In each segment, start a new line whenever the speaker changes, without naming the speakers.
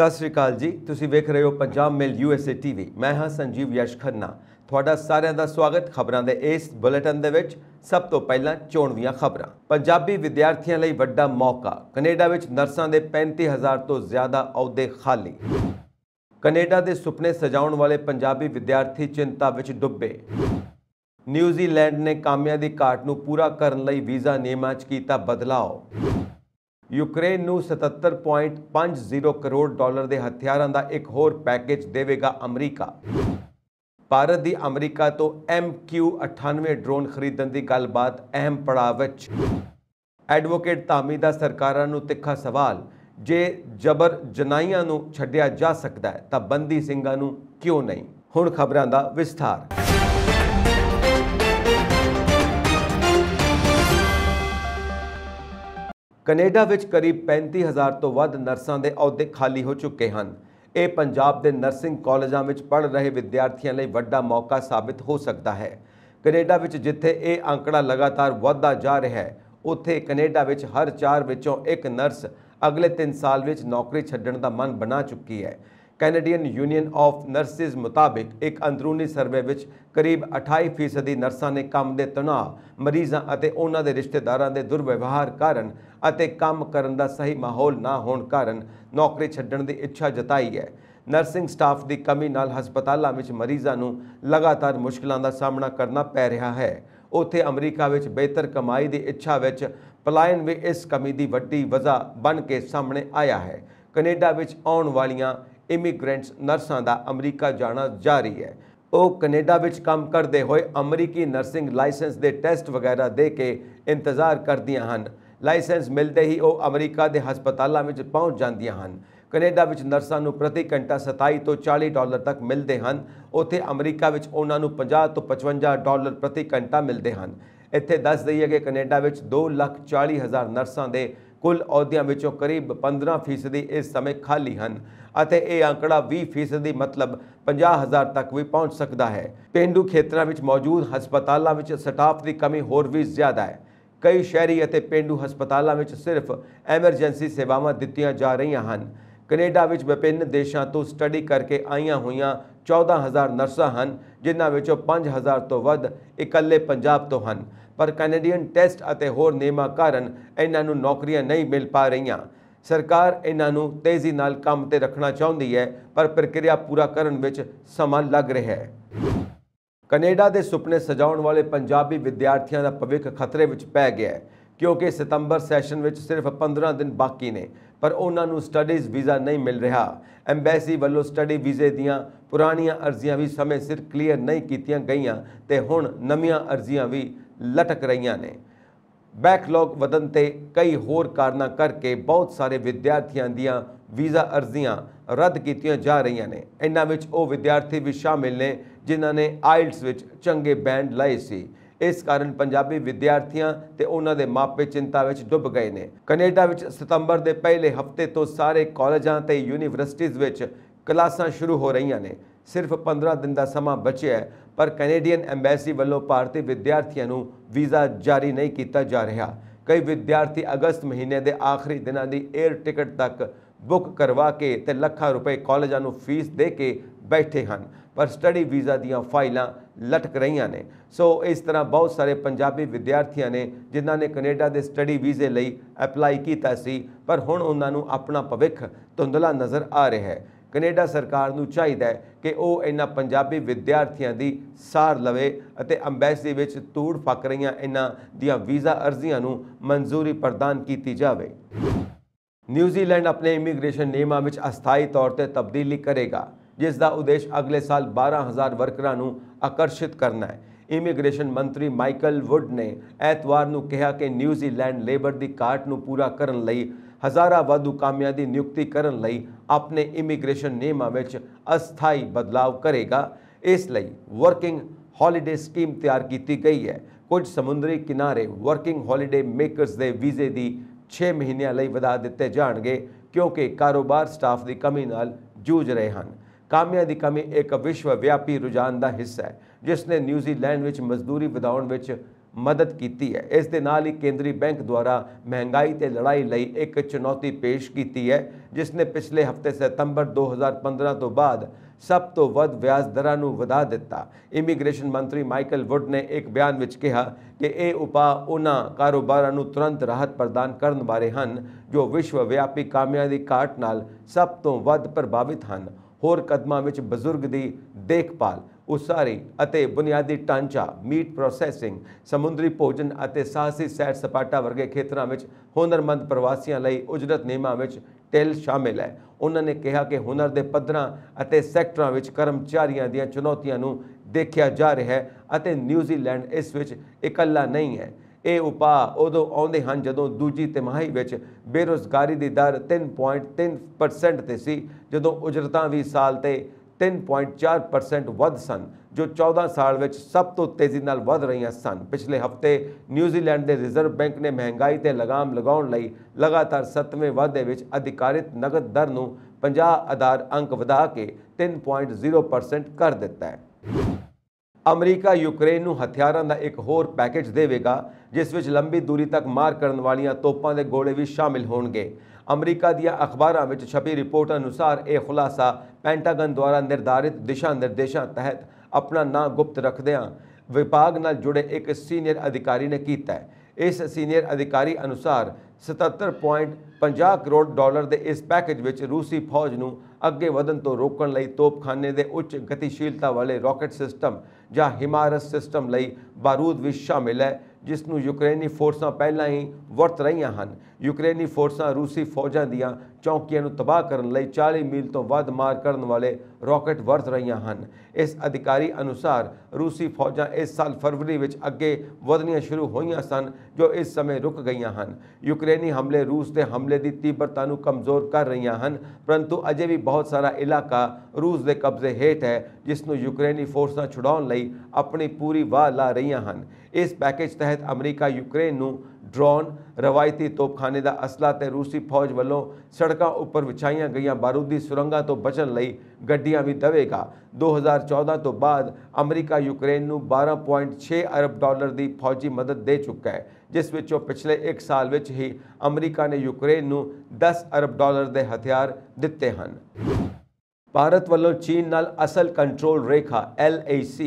ਸਤਿ ਸ੍ਰੀ ਅਕਾਲ ਜੀ ਤੁਸੀਂ ਵੇਖ ਰਹੇ ਹੋ ਪੰਜਾਬ ਮੇਲ ਯੂਐਸਏ ਟੀਵੀ ਮੈਂ ਹਾਂ ਸੰਜੀਵ ਯਸ਼ ਖੰਨਾ ਤੁਹਾਡਾ ਸਾਰਿਆਂ ਦਾ ਸਵਾਗਤ ਖਬਰਾਂ ਦੇ ਇਸ ਬੁਲੇਟਿਨ ਦੇ ਵਿੱਚ ਸਭ ਤੋਂ ਪਹਿਲਾਂ ਚੋਣਵੀਆਂ ਖਬਰਾਂ ਪੰਜਾਬੀ ਵਿਦਿਆਰਥੀਆਂ ਲਈ ਵੱਡਾ ਮੌਕਾ ਕੈਨੇਡਾ ਵਿੱਚ ਨਰਸਾਂ ਦੇ 35000 ਤੋਂ ਜ਼ਿਆਦਾ ਅਹੁਦੇ ਖਾਲੀ ਕੈਨੇਡਾ ਦੇ ਸੁਪਨੇ ਸਜਾਉਣ ਵਾਲੇ ਪੰਜਾਬੀ ਵਿਦਿਆਰਥੀ ਚਿੰਤਾ ਵਿੱਚ ਡੁੱਬੇ ਨਿਊਜ਼ੀਲੈਂਡ ਨੇ ਕਾਮਿਆਂ ਦੀ ਘਾਟ ਨੂੰ ਪੂਰਾ ਕਰਨ ਲਈ ਵੀਜ਼ਾ ਨਿਯਮਾਂ 'ਚ ਕੀਤਾ ਬਦਲਾਅ ਯੂਕਰੇਨ ਨੂੰ 77.50 ਕਰੋੜ ਡਾਲਰ ਦੇ ਹਥਿਆਰਾਂ ਦਾ ਇੱਕ ਹੋਰ ਪੈਕੇਜ ਦੇਵੇਗਾ ਅਮਰੀਕਾ ਭਾਰਤ ਦੀ ਅਮਰੀਕਾ ਤੋਂ MQ98 ਡਰੋਨ ਖਰੀਦਣ ਦੀ ਗੱਲਬਾਤ ਅਹਿਮ ਪੜਾਅ ਵਿੱਚ ਐਡਵੋਕੇਟ ਧਾਮੀ ਦਾ ਸਰਕਾਰਾਂ ਨੂੰ ਤਿੱਖਾ ਸਵਾਲ ਜੇ ਜਬਰ ਜਨਾਈਆਂ ਨੂੰ ਛੱਡਿਆ ਜਾ ਸਕਦਾ ਹੈ ਤਾਂ ਬੰਦੀ ਸਿੰਘਾਂ ਨੂੰ ਕਿਉਂ ਨਹੀਂ ਹੁਣ ਖਬਰਾਂ ਦਾ ਵਿਸਥਾਰ ਕੈਨੇਡਾ ਵਿੱਚ ਕਰੀਬ 35000 ਤੋਂ ਵੱਧ ਨਰਸਾਂ ਦੇ ਅਹੁਦੇ ਖਾਲੀ ਹੋ ਚੁੱਕੇ ਹਨ ਇਹ ਪੰਜਾਬ ਦੇ ਨਰਸਿੰਗ ਕਾਲਜਾਂ ਵਿੱਚ ਪੜ੍ਹ ਰਹੇ ਵਿਦਿਆਰਥੀਆਂ ਲਈ ਵੱਡਾ ਮੌਕਾ ਸਾਬਤ ਹੋ ਸਕਦਾ ਹੈ ਕੈਨੇਡਾ ਵਿੱਚ ਜਿੱਥੇ ਇਹ ਅੰਕੜਾ ਲਗਾਤਾਰ ਵਧਦਾ ਜਾ ਰਿਹਾ ਹੈ ਉੱਥੇ ਕੈਨੇਡਾ ਵਿੱਚ ਹਰ ਚਾਰ ਵਿੱਚੋਂ ਇੱਕ ਨਰਸ ਅਗਲੇ 3 ਸਾਲ ਵਿੱਚ ਨੌਕਰੀ ਛੱਡਣ ਦਾ ਮਨ ਬਣਾ ਚੁੱਕੀ ਹੈ ਕੈਨੇਡੀਅਨ ਯੂਨੀਅਨ ਆਫ ਨਰਸਿਸ ਮੁਤਾਬਿਕ ਇੱਕ ਅੰਦਰੂਨੀ ਸਰਵੇ ਵਿੱਚ ਕਰੀਬ 28% ਨਰਸਾਂ ਨੇ ਕੰਮ ਦੇ ਤਣਾਅ ਮਰੀਜ਼ਾਂ ਅਤੇ ਉਹਨਾਂ ਦੇ ਰਿਸ਼ਤੇਦਾਰਾਂ ਦੇ ਦੁਰਵਿਵਹਾਰ ਕਾਰਨ ਅਤੇ ਕੰਮ ਕਰਨ ਦਾ ਸਹੀ ਮਾਹੌਲ ਨਾ ਹੋਣ ਕਾਰਨ ਨੌਕਰੀ ਛੱਡਣ ਦੀ ਇੱਛਾ ਜਤਾਈ ਹੈ ਨਰਸਿੰਗ ਸਟਾਫ ਦੀ ਕਮੀ ਨਾਲ ਹਸਪਤਾਲਾਂ ਵਿੱਚ ਮਰੀਜ਼ਾਂ ਨੂੰ ਲਗਾਤਾਰ ਮੁਸ਼ਕਲਾਂ ਦਾ ਸਾਹਮਣਾ ਕਰਨਾ ਪੈ ਰਿਹਾ ਹੈ ਉੱਥੇ ਅਮਰੀਕਾ ਵਿੱਚ ਬਿਹਤਰ ਕਮਾਈ ਦੀ ਇੱਛਾ ਵਿੱਚ ਪਲਾਇਨ ਵੀ ਇਸ ਕਮੀ ਦੀ ਵੱਡੀ ਵਜ੍ਹਾ ਬਣ ਕੇ ਸਾਹਮਣੇ ਆਇਆ ਹੈ ਕੈਨੇਡਾ ਵਿੱਚ ਆਉਣ ਵਾਲੀਆਂ ਇਮੀਗ੍ਰੈਂਟਸ ਨਰਸਾਂ ਦਾ ਅਮਰੀਕਾ ਜਾਣਾ ਜਾਰੀ ਹੈ ਉਹ ਕੈਨੇਡਾ ਵਿੱਚ ਕੰਮ ਕਰਦੇ ਹੋਏ ਅਮਰੀਕੀ ਨਰਸਿੰਗ ਲਾਇਸੈਂਸ ਦੇ ਟੈਸਟ ਵਗੈਰਾ ਦੇ ਕੇ ਇੰਤਜ਼ਾਰ ਕਰਦੀਆਂ ਹਨ ਲਾਇਸੈਂਸ ਮਿਲਦੇ ਹੀ ਉਹ ਅਮਰੀਕਾ ਦੇ ਹਸਪਤਾਲਾਂ ਵਿੱਚ ਪਹੁੰਚ ਜਾਂਦੀਆਂ ਹਨ ਕੈਨੇਡਾ ਵਿੱਚ ਨਰਸਾਂ ਨੂੰ ਪ੍ਰਤੀ ਘੰਟਾ 27 ਤੋਂ 40 ਡਾਲਰ ਤੱਕ ਮਿਲਦੇ ਹਨ ਉੱਥੇ ਅਮਰੀਕਾ ਵਿੱਚ ਉਹਨਾਂ ਨੂੰ 50 ਤੋਂ 55 ਡਾਲਰ ਪ੍ਰਤੀ ਘੰਟਾ ਮਿਲਦੇ ਹਨ ਇੱਥੇ ਦੱਸ ਦਈਏ ਕਿ ਕੈਨੇਡਾ ਵਿੱਚ 2,40,000 ਨਰਸਾਂ ਦੇ ਕੁੱਲ ਅਹੁਦਿਆਂ ਵਿੱਚੋਂ ਕਰੀਬ 15% ਇਸ ਸਮੇਂ ਖਾਲੀ ਹਨ ਅਤੇ ਇਹ ਅੰਕੜਾ 20% ਮਤਲਬ 50000 ਤੱਕ ਵੀ ਪਹੁੰਚ ਸਕਦਾ ਹੈ ਪਿੰਡੂ ਖੇਤਰਾਂ ਵਿੱਚ ਮੌਜੂਦ ਹਸਪਤਾਲਾਂ ਵਿੱਚ ਸਟਾਫ ਦੀ ਕਮੀ ਹੋਰ ਵੀ ਜ਼ਿਆਦਾ ਹੈ ਕਈ ਸ਼ਹਿਰੀ ਅਤੇ ਪਿੰਡੂ ਹਸਪਤਾਲਾਂ ਵਿੱਚ ਸਿਰਫ ਐਮਰਜੈਂਸੀ ਸੇਵਾਵਾਂ ਦਿੱਤੀਆਂ ਜਾ ਰਹੀਆਂ ਹਨ ਕੈਨੇਡਾ ਵਿੱਚ ਵਿਭਿੰਨ ਦੇਸ਼ਾਂ ਤੋਂ ਸਟੱਡੀ ਕਰਕੇ ਆਈਆਂ ਹੋਈਆਂ 14000 ਨਰਸਾਂ ਹਨ ਜਿਨ੍ਹਾਂ ਵਿੱਚੋਂ 5000 ਤੋਂ ਵੱਧ ਇਕੱਲੇ ਪੰਜਾਬ ਤੋਂ ਹਨ ਪਰ ਕੈਨੇਡੀਅਨ ਟੈਸਟ ਅਤੇ ਹੋਰ ਨਿਯਮਾਂ ਕਾਰਨ ਇਹਨਾਂ ਨੂੰ ਨੌਕਰੀਆਂ ਨਹੀਂ ਮਿਲ ਪਾ ਰਹੀਆਂ ਸਰਕਾਰ ਇਹਨਾਂ ਨੂੰ ਤੇਜ਼ੀ ਨਾਲ ਕੰਮ ਤੇ ਰੱਖਣਾ ਚਾਹੁੰਦੀ ਹੈ ਪਰ ਪ੍ਰਕਿਰਿਆ ਪੂਰਾ ਕਰਨ ਵਿੱਚ ਸਮਾਂ ਲੱਗ ਰਿਹਾ ਹੈ ਕੈਨੇਡਾ ਦੇ ਸੁਪਨੇ ਸਜਾਉਣ ਵਾਲੇ ਪੰਜਾਬੀ ਵਿਦਿਆਰਥੀਆਂ ਦਾ ਭਵਿੱਖ ਖਤਰੇ ਵਿੱਚ ਪੈ ਗਿਆ ਹੈ ਕਿਉਂਕਿ ਸਤੰਬਰ ਸੈਸ਼ਨ ਵਿੱਚ ਸਿਰਫ 15 ਦਿਨ ਬਾਕੀ ਨੇ ਪਰ ਉਹਨਾਂ ਨੂੰ ਸਟੱਡੀਜ਼ ਵੀਜ਼ਾ ਨਹੀਂ ਮਿਲ ਰਿਹਾ ਐਮਬੈਸੀ ਵੱਲੋਂ ਸਟੱਡੀ ਵੀਜ਼ੇ ਦੀਆਂ ਪੁਰਾਣੀਆਂ ਅਰਜ਼ੀਆਂ ਵੀ ਸਮੇਂ ਸਿਰ ਕਲੀਅਰ ਨਹੀਂ ਕੀਤੀਆਂ ਗਈਆਂ ਤੇ ਹੁਣ ਨਵੀਆਂ ਅਰਜ਼ੀਆਂ ਵੀ ਲਟਕ ਰਹੀਆਂ ਨੇ ਬੈਕਲੌਗ ਵਧਨ ਤੇ ਕਈ ਹੋਰ ਕਾਰਨਾਂ ਕਰਕੇ ਬਹੁਤ ਸਾਰੇ ਵਿਦਿਆਰਥੀਆਂ ਦੀਆਂ ਵੀਜ਼ਾ ਅਰਜ਼ੀਆਂ ਰੱਦ ਕੀਤੀਆਂ ਜਾ ਰਹੀਆਂ ਨੇ ਇਹਨਾਂ ਵਿੱਚ ਉਹ ਵਿਦਿਆਰਥੀ ਵੀ ਸ਼ਾਮਿਲ ਨੇ ਜਿਨ੍ਹਾਂ ਨੇ ਆਇਲਟਸ ਵਿੱਚ ਚੰਗੇ ਬੈਂਡ ਲਏ ਸੀ ਇਸ ਕਾਰਨ ਪੰਜਾਬੀ ਵਿਦਿਆਰਥੀਆਂ ਤੇ ਉਹਨਾਂ ਦੇ ਮਾਪੇ ਚਿੰਤਾ ਵਿੱਚ ਡੁੱਬ ਗਏ ਨੇ ਕੈਨੇਡਾ ਵਿੱਚ ਸਤੰਬਰ ਦੇ ਪਹਿਲੇ ਹਫਤੇ ਤੋਂ ਸਾਰੇ ਕਾਲਜਾਂ ਤੇ ਯੂਨੀਵਰਸਿਟੀਆਂ ਵਿੱਚ ਕਲਾਸਾਂ ਸ਼ੁਰੂ ਹੋ ਰਹੀਆਂ ਨੇ ਸਿਰਫ 15 ਦਿਨ ਦਾ ਸਮਾਂ ਬਚਿਆ ਹੈ ਪਰ ਕੈਨੇਡੀਅਨ ਐਮਬੈਸੀ ਵੱਲੋਂ ਭਾਰਤੀ ਵਿਦਿਆਰਥੀਆਂ ਨੂੰ ਵੀਜ਼ਾ ਜਾਰੀ ਨਹੀਂ ਕੀਤਾ ਜਾ ਰਿਹਾ ਕਈ ਵਿਦਿਆਰਥੀ ਅਗਸਤ ਮਹੀਨੇ ਦੇ ਆਖਰੀ ਦਿਨਾਂ ਦੀ 에ਅਰ ਟਿਕਟ ਤੱਕ ਬੁੱਕ ਕਰਵਾ ਕੇ ਤੇ ਲੱਖਾਂ ਰੁਪਏ ਕਾਲਜਾਂ ਨੂੰ ਫੀਸ ਦੇ ਕੇ ਬੈਠੇ ਹਨ ਪਰ ਸਟੱਡੀ ਵੀਜ਼ਾ ਦੀਆਂ ਫਾਈਲਾਂ ਲਟਕ ਰਹੀਆਂ ਨੇ ਸੋ ਇਸ ਤਰ੍ਹਾਂ ਬਹੁਤ ਸਾਰੇ ਪੰਜਾਬੀ ਵਿਦਿਆਰਥੀਆਂ ਨੇ ਜਿਨ੍ਹਾਂ ਨੇ ਕੈਨੇਡਾ ਦੇ ਸਟੱਡੀ ਵੀਜ਼ੇ ਲਈ ਅਪਲਾਈ ਕੀਤਾ ਸੀ ਪਰ ਹੁਣ ਉਹਨਾਂ ਨੂੰ ਆਪਣਾ ਭਵਿੱਖ ਧੁੰਦਲਾ ਨਜ਼ਰ ਆ ਰਿਹਾ ਹੈ ਕੈਨੇਡਾ ਸਰਕਾਰ ਨੂੰ ਚਾਹੀਦਾ ਹੈ ਕਿ ਉਹ ਇਹਨਾਂ ਪੰਜਾਬੀ ਵਿਦਿਆਰਥੀਆਂ ਦੀ ਸਾਰ ਲਵੇ ਅਤੇ ਅੰਬੈਸੀ ਵਿੱਚ ਤੂੜ ਫੱਕ ਰਹੀਆਂ ਇਹਨਾਂ ਦੀਆਂ ਵੀਜ਼ਾ ਅਰਜ਼ੀਆਂ ਨੂੰ ਮਨਜ਼ੂਰੀ ਪ੍ਰਦਾਨ ਕੀਤੀ ਜਾਵੇ ਨਿਊਜ਼ੀਲੈਂਡ ਆਪਣੇ ਇਮੀਗ੍ਰੇਸ਼ਨ ਨਿਯਮਾਂ ਵਿੱਚ ਅਸਥਾਈ ਤੌਰ ਤੇ ਤਬਦੀਲੀ ਕਰੇਗਾ ਜਿਸ ਦਾ ਉਦੇਸ਼ ਅਗਲੇ ਸਾਲ 12000 ਵਰਕਰਾਂ ਨੂੰ ਆਕਰਸ਼ਿਤ ਕਰਨਾ ਹੈ ਇਮੀਗ੍ਰੇਸ਼ਨ ਮੰਤਰੀ ਮਾਈਕਲ ਵੁੱਡ ਨੇ ਐਤਵਾਰ ਨੂੰ ਕਿਹਾ ਕਿ ਨਿਊਜ਼ੀਲੈਂਡ ਲੇਬਰ ਦੀ ਕਾਟ ਨੂੰ ਪੂਰਾ ਕਰਨ ਲਈ ਹਜ਼ਾਰਾਂ ਵਾਧੂ ਕਾਮਿਆਂ ਦੀ ਨਿਯੁਕਤੀ ਕਰਨ ਲਈ ਆਪਣੇ ਇਮੀਗ੍ਰੇਸ਼ਨ ਨਿਯਮਾਂ ਵਿੱਚ ਅਸਥਾਈ ਬਦਲਾਅ ਕਰੇਗਾ ਇਸ ਲਈ ਵਰਕਿੰਗ ਹੌਲੀਡੇ ਸਕੀਮ ਤਿਆਰ ਕੀਤੀ ਗਈ ਹੈ ਕੁਝ ਸਮੁੰਦਰੀ ਕਿਨਾਰੇ ਵਰਕਿੰਗ ਹੌਲੀਡੇ ਮੇਕਰਸ ਦੇ ਵੀਜ਼ੇ ਦੀ 6 ਮਹੀਨਿਆਂ ਲਈ ਵਧਾ ਦਿੱਤੇ ਜਾਣਗੇ ਕਿਉਂਕਿ ਕਾਰੋਬਾਰ ਸਟਾਫ ਦੀ ਕਮੀ ਨਾਲ ਜੂਝ ਰਹੇ ਹਨ ਕਾਮਿਆਂ ਦੀ ਕਮੀ ਇੱਕ ਵਿਸ਼ਵ ਵਿਆਪੀ ਰੁਝਾਨ ਦਾ ਹਿੱਸਾ ਹੈ ਜਿਸ ਨੇ ਨਿਊਜ਼ੀਲੈਂਡ ਵਿੱਚ ਮਜ਼ਦੂਰੀ ਵਧਾਉਣ ਵਿੱਚ ਮਦਦ ਕੀਤੀ ਹੈ ਇਸ ਦੇ ਨਾਲ ਹੀ ਕੇਂਦਰੀ ਬੈਂਕ ਦੁਆਰਾ ਮਹਿੰਗਾਈ ਤੇ ਲੜਾਈ ਲਈ ਇੱਕ ਚੁਣੌਤੀ ਪੇਸ਼ ਕੀਤੀ ਹੈ ਜਿਸ ਨੇ ਪਿਛਲੇ ਹਫਤੇ ਸਤੰਬਰ 2015 ਤੋਂ ਬਾਅਦ ਸਭ ਤੋਂ ਵੱਧ ਵਿਆਜ ਦਰਾਂ ਨੂੰ ਵਧਾ ਦਿੱਤਾ ਇਮੀਗ੍ਰੇਸ਼ਨ ਮੰਤਰੀ ਮਾਈਕਲ ਵੁੱਡ ਨੇ ਇੱਕ ਬਿਆਨ ਵਿੱਚ ਕਿਹਾ ਕਿ ਇਹ ਉਪਾਅ ਉਹਨਾਂ ਕਾਰੋਬਾਰਾਂ ਨੂੰ ਤੁਰੰਤ ਰਾਹਤ ਪ੍ਰਦਾਨ ਕਰਨ ਬਾਰੇ ਹਨ ਜੋ ਵਿਸ਼ਵ ਵਿਆਪੀ ਕਾਮਿਆਂ ਦੀ ਘਾਟ ਨਾਲ ਸਭ ਤੋਂ ਵੱਧ ਪ੍ਰਭਾਵਿਤ ਹਨ ਹੋਰ ਕਦਮਾਂ ਵਿੱਚ ਬਜ਼ੁਰਗ ਦੀ ਦੇਖਭਾਲ ਉਸਾਰੀ ਅਤੇ ਬੁਨਿਆਦੀ ਟਾਂਚਾ ਮੀਟ ਪ੍ਰੋਸੈਸਿੰਗ ਸਮੁੰਦਰੀ ਭੋਜਨ ਅਤੇ ਸਾਹਸੀ ਸੈਰ ਸਪਾਟਾ ਵਰਗੇ ਖੇਤਰਾਂ ਵਿੱਚ ਹੁਨਰਮੰਦ ਪ੍ਰਵਾਸੀਆਂ ਲਈ ਉਜਰਤ ਨਿਯਮਾਂ ਵਿੱਚ ਟੈਲ ਸ਼ਾਮਿਲ ਹੈ ਉਹਨਾਂ ਨੇ ਕਿਹਾ ਕਿ ਹੁਨਰ ਦੇ ਪੱਧਰਾਂ ਅਤੇ ਸੈਕਟਰਾਂ ਵਿੱਚ ਕਰਮਚਾਰੀਆਂ ਦੀਆਂ ਚੁਣੌਤੀਆਂ ਨੂੰ ਦੇਖਿਆ ਜਾ ਰਿਹਾ ਹੈ ਅਤੇ ਨਿਊਜ਼ੀਲੈਂਡ ਇਸ ਵਿੱਚ ਇਕੱਲਾ ਨਹੀਂ ਹੈ ਇਹ ਉਪਾ ਉਦੋਂ ਆਉਂਦੇ ਹਨ ਜਦੋਂ ਦੂਜੀ ਤਿਮਾਹੀ ਵਿੱਚ ਬੇਰੋਜ਼ਗਾਰੀ ਦੀ ਦਰ 3.3% ਤੇ ਸੀ ਜਦੋਂ ਉਜਰਤਾਂ ਵੀ ਸਾਲ ਤੇ 3.4% ਵੱਧ ਸਨ ਜੋ 14 ਸਾਲ ਵਿੱਚ ਸਭ ਤੋਂ ਤੇਜ਼ੀ ਨਾਲ ਵੱਧ ਰਹੀਆਂ ਸਨ ਪਿਛਲੇ ਹਫਤੇ ਨਿਊਜ਼ੀਲੈਂਡ ਦੇ ਰਿਜ਼ਰਵ ਬੈਂਕ ਨੇ ਮਹਿੰਗਾਈ ਤੇ ਲਗਾਮ ਲਗਾਉਣ ਲਈ ਲਗਾਤਾਰ 7ਵੇਂ ਵਾਧੇ ਵਿੱਚ ਅਧਿਕਾਰਿਤ ਨਗਦ ਦਰ ਨੂੰ 50 ਆਧਾਰ ਅੰਕ ਵਧਾ ਕੇ 3.0% ਕਰ ਦਿੱਤਾ ਹੈ ਅਮਰੀਕਾ ਯੂਕਰੇਨ ਨੂੰ ਹਥਿਆਰਾਂ ਦਾ ਇੱਕ ਹੋਰ ਪੈਕੇਜ ਦੇਵੇਗਾ ਜਿਸ ਵਿੱਚ ਲੰਬੀ ਦੂਰੀ ਤੱਕ ਮਾਰ ਕਰਨ ਵਾਲੀਆਂ ਤੋਪਾਂ ਦੇ ਗੋਲੇ ਵੀ ਸ਼ਾਮਿਲ ਹੋਣਗੇ ਅਮਰੀਕਾ ਦੀਆਂ ਅਖਬਾਰਾਂ ਵਿੱਚ ਛਪੀ ਰਿਪੋਰਟ ਅਨੁਸਾਰ ਇਹ ਖੁਲਾਸਾ ਪੈਂਟਾਗਨ ਦੁਆਰਾ ਨਿਰਧਾਰਿਤ ਦਿਸ਼ਾ ਨਿਰਦੇਸ਼ਾਂ ਤਹਿਤ ਆਪਣਾ ਨਾਂ ਗੁਪਤ ਰੱਖਦਿਆਂ ਵਿਭਾਗ ਨਾਲ ਜੁੜੇ ਇੱਕ ਸੀਨੀਅਰ ਅਧਿਕਾਰੀ ਨੇ ਕੀਤਾ ਹੈ ਇਸ ਸੀਨੀਅਰ ਅਧਿਕਾਰੀ ਅਨੁਸਾਰ 77.50 ਕਰੋੜ ਡਾਲਰ ਦੇ ਇਸ ਪੈਕੇਜ ਵਿੱਚ ਰੂਸੀ ਫੌਜ ਨੂੰ ਅੱਗੇ ਵਧਣ ਤੋਂ ਰੋਕਣ ਲਈ ਤੋਪਖਾਨੇ ਦੇ ਉੱਚ ਗਤੀਸ਼ੀਲਤਾ ਵਾਲੇ ਰਾਕਟ ਸਿਸਟਮ ਜਾਂ ਹਿਮਾਰਸ ਸਿਸਟਮ ਲਈ ਬਾਰੂਦ ਵੀ ਸ਼ਾਮਿਲ ਹੈ ਜਿਸ ਨੂੰ ਯੂਕਰੇਨੀ ਫੋਰਸਾਂ ਪਹਿਲਾਂ ਹੀ ਵਰਤ ਰਹੀਆਂ ਹਨ ਯੂਕਰੇਨੀ ਫੋਰਸਾਂ ਰੂਸੀ ਫੌਜਾਂ ਦੀਆਂ ਚੌਕੀਆਂ ਨੂੰ ਤਬਾਹ ਕਰਨ ਲਈ 40 ਮੀਲ ਤੋਂ ਵੱਧ ਮਾਰ ਕਰਨ ਵਾਲੇ ਰਾਕਟ ਵਰਤ ਰਹੀਆਂ ਹਨ ਇਸ ਅਧਿਕਾਰੀ ਅਨੁਸਾਰ ਰੂਸੀ ਫੌਜਾਂ ਇਸ ਸਾਲ ਫਰਵਰੀ ਵਿੱਚ ਅੱਗੇ ਵਧਣੀਆਂ ਸ਼ੁਰੂ ਹੋਈਆਂ ਸਨ ਜੋ ਇਸ ਸਮੇਂ ਰੁਕ ਗਈਆਂ ਹਨ ਯੂਕਰੇਨੀ ਹਮਲੇ ਰੂਸ ਦੇ ਹਮਲੇ ਦੀ ਤੀਬਰਤਾ ਨੂੰ ਕਮਜ਼ੋਰ ਕਰ ਰਹੀਆਂ ਹਨ ਪਰੰਤੂ ਅਜੇ ਵੀ ਬਹੁਤ ਸਾਰਾ ਇਲਾਕਾ ਰੂਸ ਦੇ ਕਬਜ਼ੇ ਹੇਠ ਹੈ ਜਿਸ ਨੂੰ ਯੂਕਰੇਨੀ ਫੋਰਸਾਂ ਛੁਡਾਉਣ ਲਈ ਆਪਣੀ ਪੂਰੀ ਵਾਹ ਲਾ ਰਹੀਆਂ ਹਨ ਇਸ ਪੈਕੇਜ ਤਹਿਤ ਅਮਰੀਕਾ ਯੂਕਰੇਨ ਨੂੰ ਡਰੋਨ ਰਵਾਇਤੀ ਤੋਪਖਾਨੇ ਦਾ ਅਸਲਾ ਤੇ ਰੂਸੀ ਫੌਜ ਵੱਲੋਂ ਸੜਕਾਂ ਉੱਪਰ ਵਿਛਾਈਆਂ ਗਈਆਂ ਬਾਰੂਦੀ ਸੁਰੰਗਾਂ ਤੋਂ ਬਚਣ ਲਈ ਗੱਡੀਆਂ ਵੀ ਦਵੇਗਾ 2014 ਤੋਂ ਬਾਅਦ ਅਮਰੀਕਾ ਯੂਕਰੇਨ ਨੂੰ 12.6 ਅਰਬ ਡਾਲਰ ਦੀ ਫੌਜੀ ਮਦਦ ਦੇ ਚੁੱਕਾ ਹੈ ਜਿਸ ਵਿੱਚੋਂ ਪਿਛਲੇ 1 ਸਾਲ ਵਿੱਚ ਹੀ ਅਮਰੀਕਾ ਨੇ ਯੂਕਰੇਨ ਨੂੰ 10 ਅਰਬ ਡਾਲਰ ਦੇ ਹਥਿਆਰ ਦਿੱਤੇ ਹਨ ਭਾਰਤ ਵੱਲੋਂ ਚੀਨ ਨਾਲ ਅਸਲ ਕੰਟਰੋਲ ਰੇਖਾ LAC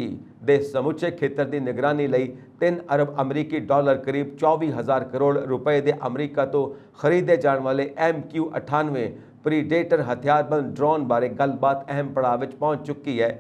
ਦੇ ਸਮੁੱਚੇ ਖੇਤਰ ਦੀ ਨਿਗਰਾਨੀ ਲਈ 3 ਅਰਬ ਅਮਰੀਕੀ ਡਾਲਰ ਕਰੀਬ 24000 ਕਰੋੜ ਰੁਪਏ ਦੇ ਅਮਰੀਕਾ ਤੋਂ ਖਰੀਦੇ ਜਾਣ ਵਾਲੇ MQ98 ਪ੍ਰੀਡੇਟਰ ਹਥਿਆਰਬੰਦ ਡਰੋਨ ਬਾਰੇ ਗੱਲਬਾਤ ਅਹਿਮ ਪੜਾਅ ਵਿੱਚ ਪਹੁੰਚ ਚੁੱਕੀ ਹੈ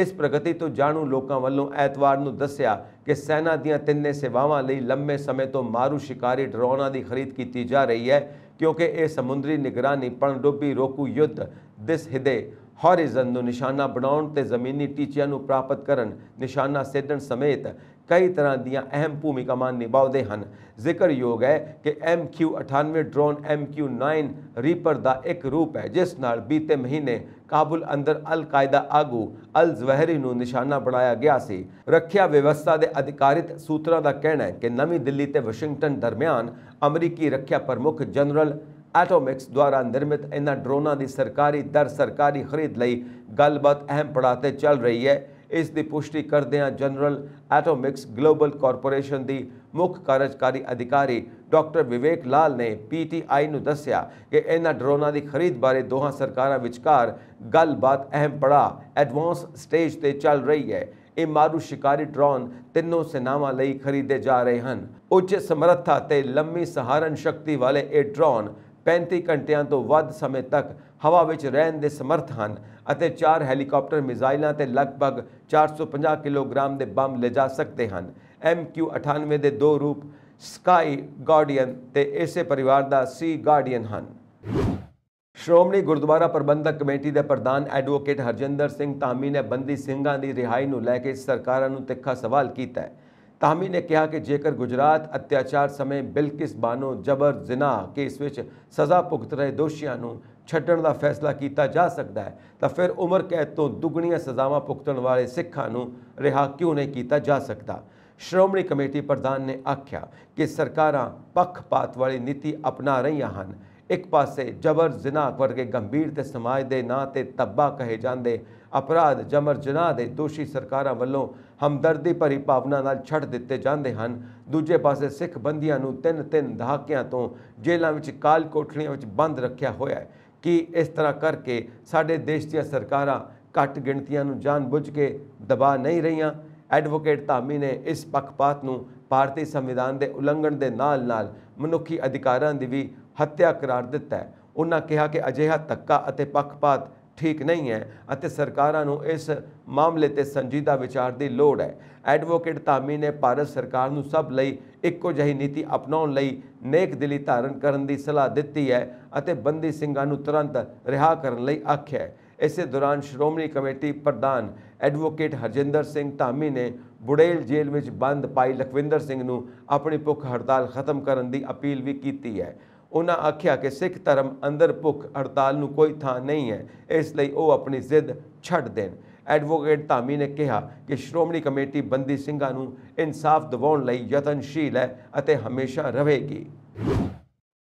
ਇਸ ਪ੍ਰਗਤੀ ਤੋਂ ਜਾਣੂ ਲੋਕਾਂ ਵੱਲੋਂ ਐਤਵਾਰ ਨੂੰ ਦੱਸਿਆ ਕਿ ਸੈਨਾ ਦੀਆਂ ਤਿੰਨੇ ਸੇਵਾਵਾਂ ਲਈ ਲੰਮੇ ਸਮੇਂ ਤੋਂ ਮਾਰੂ ਸ਼ਿਕਾਰੀ ਡਰੋਨਾਂ ਦੀ ਖਰੀਦ ਕੀਤੀ ਜਾ ਰਹੀ ਹੈ ਕਿਉਂਕਿ ਇਹ ਸਮੁੰਦਰੀ ਨਿਗਰਾਨੀ ਪਣਡੁੱਬੀ ਰੋਕੂ ਯੁੱਧ ਦਿਸ ਹਿਦੇ ਹੋਰੀਜ਼ਨ ਨੂੰ ਨਿਸ਼ਾਨਾ ਬਣਾਉਣ ਤੇ ਜ਼ਮੀਨੀ ਟੀਚਿਆਂ ਨੂੰ ਪ੍ਰਾਪਤ ਕਰਨ ਨਿਸ਼ਾਨਾ ਸੇਧਣ ਸਮੇਤ ਕਈ ਤਰ੍ਹਾਂ ਦੀਆਂ ਅਹਿਮ ਭੂਮਿਕਾਵਾਂ ਨਿਭਾਉਂਦੇ ਹਨ ਜ਼ਿਕਰਯੋਗ ਹੈ ਕਿ MQ98 ਡਰੋਨ MQ9 ਰੀਪਰ ਦਾ ਇੱਕ ਰੂਪ ਹੈ ਜਿਸ ਨਾਲ ਬੀਤੇ ਮਹੀਨੇ ਕਾਬੁਲ ਅੰਦਰ ਅਲ ਕਾਇਦਾ ਆਗੂ ਅਲ ਜ਼ਵਹਿਰੀ ਨੂੰ ਨਿਸ਼ਾਨਾ ਬਣਾਇਆ ਗਿਆ ਸੀ ਰੱਖਿਆ ਵਿਵਸਥਾ ਦੇ ਅਧਿਕਾਰਿਤ ਸੂਤਰਾਂ ਦਾ ਕਹਿਣਾ ਹੈ ਕਿ ਨਵੀਂ ਦਿੱਲੀ ਤੇ ਵਾਸ਼ਿੰਗਟਨ ਦਰਮਿਆਨ ਅਮਰੀਕੀ ਰੱਖਿਆ ਪ੍ਰਮੁੱਖ ਜਨਰਲ ਐਟੋਮਿਕਸ ਦੁਆਰਾ ਨਿਰਮਿਤ ਇਹਨਾਂ ਡਰੋਨਾਂ ਦੀ ਸਰਕਾਰੀ ਦਰ ਸਰਕਾਰੀ ਖਰੀਦ ਲਈ ਗੱਲਬਾਤ ਅਹਿਮ ਪੜਾਅ ਤੇ ਚੱਲ ਰਹੀ ਹੈ ਇਸ ਦੀ ਪੁਸ਼ਟੀ ਕਰਦਿਆਂ ਜਨਰਲ ਐਟੋਮਿਕਸ ਗਲੋਬਲ ਕਾਰਪੋਰੇਸ਼ਨ ਦੀ ਮੁੱਖ ਕਾਰਜਕਾਰੀ ਅਧਿਕਾਰੀ ਡਾਕਟਰ ਵਿਵੇਕ ਲਾਲ ਨੇ ਪੀਟੀਆਈ ਨੂੰ ਦੱਸਿਆ ਕਿ ਇਹਨਾਂ ਡਰੋਨਾਂ ਦੀ ਖਰੀਦ ਬਾਰੇ ਦੋਹਾਂ ਸਰਕਾਰਾਂ ਵਿਚਕਾਰ ਗੱਲਬਾਤ ਅਹਿਮ ਪੜਾ ਐਡਵਾਂਸ ਸਟੇਜ ਤੇ ਚੱਲ ਰਹੀ ਹੈ ਇਹ ਮਾਰੂ ਸ਼ਿਕਾਰੀ ਡਰੋਨ ਤਿੰਨੋਂ ਸੈਨਾਵਾਂ ਲਈ ਖਰੀਦੇ ਜਾ ਰਹੇ ਹਨ ਉੱਚ ਸਮਰੱਥਾ ਤੇ ਲੰਮੀ ਸਹਾਰਨ ਸ਼ਕਤੀ ਵਾਲੇ ਇਹ ਡਰੋਨ 35 ਘੰਟਿਆਂ ਤੋਂ ਵੱਧ ਸਮੇਂ ਤੱਕ ਹਵਾ ਵਿੱਚ ਰਹਿਣ ਦੇ ਸਮਰਥ ਹਨ ਅਤੇ ਚਾਰ ਹੈਲੀਕਾਪਟਰ ਮਿਜ਼ਾਈਲਾਂ ਤੇ ਲਗਭਗ 450 ਕਿਲੋਗ੍ਰਾਮ ਦੇ ਬੰਬ ਲੈ ਜਾ ਸਕਦੇ ਹਨ MQ-98 ਦੇ ਦੋ ਰੂਪ ਸਕਾਈ ਗਾਰਡੀਅਨ ਤੇ ਇਸੇ ਪਰਿਵਾਰ ਦਾ ਸੀ ਗਾਰਡੀਅਨ ਹਨ ਸ਼੍ਰੋਮਣੀ ਗੁਰਦੁਆਰਾ ਪ੍ਰਬੰਧਕ ਕਮੇਟੀ ਦੇ ਪ੍ਰਧਾਨ ਐਡਵੋਕੇਟ ਹਰਜਿੰਦਰ ਸਿੰਘ ਤਾਮੀ ਨੇ ਬੰਦੀ ਸਿੰਘਾਂ ਦੀ ਰਿਹਾਈ ਨੂੰ ਲੈ ਕੇ ਸਰਕਾਰਾਂ ਨੂੰ ਤਿੱਖਾ ਸਵਾਲ ਕੀਤਾ ਹੈ ਤਾਮੀ ਨੇ ਕਿਹਾ ਕਿ ਜੇਕਰ ਗੁਜਰਾਤ ਅਤਿਆਚਾਰ ਸਮੇਂ ਬਿਲਕਿਸ ਬਾਨੋ ਜਬਰ ਜ਼ਨਾ ਕੇਸ ਵਿੱਚ ਸਜ਼ਾ ਭੁਗਤ ਰਹੇ ਦੋਸ਼ੀਆਂ ਨੂੰ ਛੱਡਣ ਦਾ ਫੈਸਲਾ ਕੀਤਾ ਜਾ ਸਕਦਾ ਹੈ ਤਾਂ ਫਿਰ ਉਮਰ ਕੈਦ ਤੋਂ ਦੁੱਗਣੀਆਂ ਸਜ਼ਾਵਾਂ ਭੁਗਤਣ ਵਾਲੇ ਸਿੱਖਾਂ ਨੂੰ ਰਿਹਾ ਕਿਉਂ ਨਹੀਂ ਕੀਤਾ ਜਾ ਸਕਦਾ ਸ਼੍ਰੋਮਣੀ ਕਮੇਟੀ ਪ੍ਰਧਾਨ ਨੇ ਆਖਿਆ ਕਿ ਸਰਕਾਰਾਂ ਪੱਖਪਾਤ ਵਾਲੀ ਨੀਤੀ ਅਪਣਾ ਰਹੀਆਂ ਹਨ ਇੱਕ ਪਾਸੇ ਜਬਰ ਜ਼ਨਾ ਵਰਗੇ ਗੰਭੀਰ ਤੇ ਸਮਾਜ ਦੇ ਨਾਂ ਤੇ ਤੱਬਾ ਕਹੇ ਜਾਂਦੇ ਅਪਰਾਧ ਜਮਰ ਜਨਾਹ ਦੇ ਦੋਸ਼ੀ ਸਰਕਾਰਾਂ ਵੱਲੋਂ ਹਮਦਰਦੀ ਭਰੀ ਭਾਵਨਾ ਨਾਲ ਛੱਡ ਦਿੱਤੇ ਜਾਂਦੇ ਹਨ ਦੂਜੇ ਪਾਸੇ ਸਿੱਖ ਬੰਦੀਆਂ ਨੂੰ ਤਿੰਨ ਤਿੰਨ ਦਹਾਕਿਆਂ ਤੋਂ ਜੇਲ੍ਹਾਂ ਵਿੱਚ ਕਾਲ ਕੋਠੜੀਆਂ ਵਿੱਚ ਬੰਦ ਰੱਖਿਆ ਹੋਇਆ ਹੈ ਕਿ ਇਸ ਤਰ੍ਹਾਂ ਕਰਕੇ ਸਾਡੇ ਦੇਸ਼ ਦੀਆਂ ਸਰਕਾਰਾਂ ਘੱਟ ਗਿਣਤੀਆਂ ਨੂੰ ਜਾਣਬੁੱਝ ਕੇ ਦਬਾ ਨਹੀਂ ਰਹੀਆਂ ਐਡਵੋਕੇਟ ਧਾਮੀ ਨੇ ਇਸ ਪੱਖਪਾਤ ਨੂੰ ਭਾਰਤੀ ਸੰਵਿਧਾਨ ਦੇ ਉਲੰਘਣ ਦੇ ਨਾਲ-ਨਾਲ ਮਨੁੱਖੀ ਅਧਿਕਾਰਾਂ ਦੀ ਵੀ ਹੱਤਿਆ ਕਰਾਰ ਦਿੱਤਾ ਹੈ ਉਹਨਾਂ ਕਿਹਾ ਕਿ ਅਜਿਹਾ ਤੱਕਾ ਅਤੇ ਪੱਖਪਾਤ ਠੀਕ ਨਹੀਂ ਹੈ ਅਤੇ ਸਰਕਾਰਾਂ ਨੂੰ ਇਸ ਮਾਮਲੇ ਤੇ ਸੰਜੀਦਾ ਵਿਚਾਰ ਦੀ ਲੋੜ ਹੈ ਐਡਵੋਕੇਟ ਧਾਮੀ ਨੇ ਭਾਰਤ ਸਰਕਾਰ ਨੂੰ ਸਭ ਲਈ ਇੱਕੋ ਜਿਹੀ ਨੀਤੀ ਅਪਣਾਉਣ ਲਈ ਨੇਕ ਦਿਲੀ ਧਾਰਨ ਕਰਨ ਦੀ ਸਲਾਹ ਦਿੱਤੀ ਹੈ ਅਤੇ ਬੰਦੀ ਸਿੰਘਾਂ ਨੂੰ ਤੁਰੰਤ ਰਿਹਾ ਕਰਨ ਲਈ ਆਖਿਆ ਹੈ ਇਸੇ ਦੌਰਾਨ ਸ਼੍ਰੋਮਣੀ ਕਮੇਟੀ ਪ੍ਰਧਾਨ ਐਡਵੋਕੇਟ ਹਰਜਿੰਦਰ ਸਿੰਘ ਧਾਮੀ ਨੇ ਬੁੜੇਲ ਜੇਲ੍ਹ ਵਿੱਚ ਬੰਦ ਪਾਈ ਲਖਵਿੰਦਰ ਸਿੰਘ ਨੂੰ ਆਪਣੀ ਭੁੱਖ ਹੜਤਾਲ ਖਤਮ ਕਰਨ ਦੀ ਅਪੀਲ ਵੀ ਕੀਤੀ ਹੈ ਉਹਨਾਂ ਆਖਿਆ ਕਿ ਸਿੱਖ ਧਰਮ ਅੰਦਰ ਭੁੱਖ ਹੜਤਾਲ ਨੂੰ ਕੋਈ ਥਾਂ ਨਹੀਂ ਹੈ ਇਸ ਲਈ ਉਹ ਆਪਣੀ ਜ਼ਿੱਦ ਛੱਡ ਦੇਣ ਐਡਵੋਕੇਟ ਧਾਮੀ ਨੇ ਕਿਹਾ ਕਿ ਸ਼੍ਰੋਮਣੀ ਕਮੇਟੀ ਬੰਦੀ ਸਿੰਘਾਂ ਨੂੰ ਇਨਸਾਫ ਦਿਵਾਉਣ ਲਈ ਯਤਨਸ਼ੀਲ ਹੈ ਅਤੇ ਹਮੇਸ਼ਾ ਰਹੇਗੀ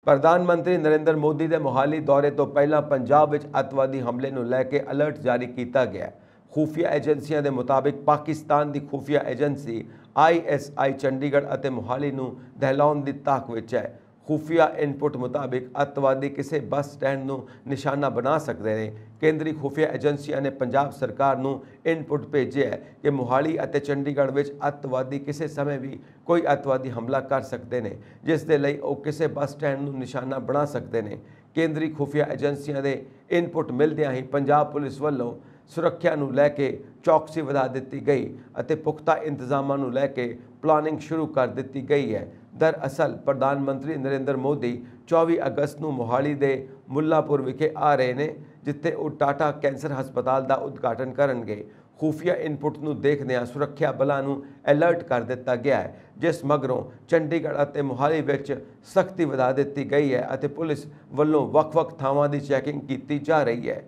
ਪ੍ਰਧਾਨ ਮੰਤਰੀ ਨਰਿੰਦਰ ਮੋਦੀ ਦੇ ਮੋਹਾਲੀ ਦੌਰੇ ਤੋਂ ਪਹਿਲਾਂ ਪੰਜਾਬ ਵਿੱਚ ਅਤਵਾਦੀ ਹਮਲੇ ਨੂੰ ਲੈ ਕੇ ਅਲਰਟ ਜਾਰੀ ਕੀਤਾ ਗਿਆ ਖੁਫੀਆ ਏਜੰਸੀਆਂ ਦੇ ਮੁਤਾਬਕ ਪਾਕਿਸਤਾਨ ਦੀ ਖੁਫੀਆ ਏਜੰਸੀ ਆਈਐਸਆਈ ਚੰਡੀਗੜ੍ਹ ਅਤੇ ਮੋਹਾਲੀ ਨੂੰ ਦਹਿਲਾਉਣ ਦੀ ਤਾਕ ਵਿੱਚ ਹੈ ਖੁਫੀਆ ਇਨਪੁਟ ਮੁਤਾਬਕ ਅਤਵਾਦੀ ਕਿਸੇ ਬੱਸ ਸਟੈਂਡ ਨੂੰ ਨਿਸ਼ਾਨਾ ਬਣਾ ਸਕਦੇ ਨੇ ਕੇਂਦਰੀ ਖੁਫੀਆ ਏਜੰਸੀਆਂ ਨੇ ਪੰਜਾਬ ਸਰਕਾਰ ਨੂੰ ਇਨਪੁਟ ਭੇਜਿਆ ਹੈ ਕਿ ਮੁਹਾਲੀ ਅਤੇ ਚੰਡੀਗੜ੍ਹ ਵਿੱਚ ਅਤਵਾਦੀ ਕਿਸੇ ਸਮੇਂ ਵੀ ਕੋਈ ਅਤਵਾਦੀ ਹਮਲਾ ਕਰ ਸਕਦੇ ਨੇ ਜਿਸ ਦੇ ਲਈ ਉਹ ਕਿਸੇ ਬੱਸ ਸਟੈਂਡ ਨੂੰ ਨਿਸ਼ਾਨਾ ਬਣਾ ਸਕਦੇ ਨੇ ਕੇਂਦਰੀ ਖੁਫੀਆ ਏਜੰਸੀਆਂ ਦੇ ਇਨਪੁਟ ਮਿਲਦਿਆਂ ਹੀ ਪੰਜਾਬ ਪੁਲਿਸ ਵੱਲੋਂ ਸੁਰੱਖਿਆ ਨੂੰ ਲੈ ਕੇ ਚੌਕਸੀ ਵਧਾ ਦਿੱਤੀ ਗਈ ਅਤੇ ਪੁਖਤਾ ਇੰਤਜ਼ਾਮਾਂ ਨੂੰ ਲੈ ਕੇ ਪਲਾਨਿੰਗ ਸ਼ੁਰੂ ਕਰ ਦਿੱਤੀ ਗਈ ਹੈ ਦਰਅਸਲ ਪ੍ਰਧਾਨ ਮੰਤਰੀ ਨਰਿੰਦਰ ਮੋਦੀ 24 ਅਗਸਤ ਨੂੰ ਮੋਹਾਲੀ ਦੇ ਮੁੱਲਾਪੁਰ ਵਿਖੇ ਆ ਰਹੇ ਨੇ ਜਿੱਥੇ ਉਹ ਟਾਟਾ ਕੈਂਸਰ ਹਸਪਤਾਲ ਦਾ ਉਦਘਾਟਨ ਕਰਨਗੇ ਖੂਫੀਆ ਇਨਪੁਟ ਨੂੰ ਦੇਖਦਿਆਂ ਸੁਰੱਖਿਆ ਬਲਾਂ ਨੂੰ ਅਲਰਟ ਕਰ ਦਿੱਤਾ ਗਿਆ ਹੈ ਜਿਸ ਮਗਰੋਂ ਚੰਡੀਗੜ੍ਹ ਅਤੇ ਮੁਹਾਲੀ ਵਿੱਚ ਸਖਤੀ ਵਧਾ ਦਿੱਤੀ ਗਈ ਹੈ ਅਤੇ ਪੁਲਿਸ ਵੱਲੋਂ ਵੱਖ-ਵੱਖ ਥਾਵਾਂ ਦੀ ਚੈਕਿੰਗ ਕੀਤੀ ਜਾ ਰਹੀ ਹੈ